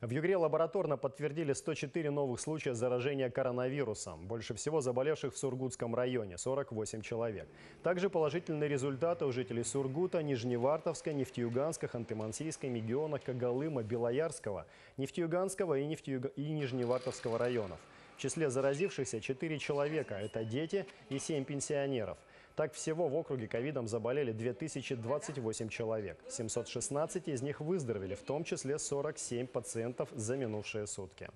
В Югре лабораторно подтвердили 104 новых случая заражения коронавирусом. Больше всего заболевших в Сургутском районе – 48 человек. Также положительные результаты у жителей Сургута, Нижневартовска, Нефтеюганска, Ханты-Мансийска, Мегиона, Кагалыма, Белоярского, Нефтеюганского и, Нефтеюг... и Нижневартовского районов – в числе заразившихся 4 человека – это дети и 7 пенсионеров. Так всего в округе ковидом заболели 2028 человек. 716 из них выздоровели, в том числе 47 пациентов за минувшие сутки.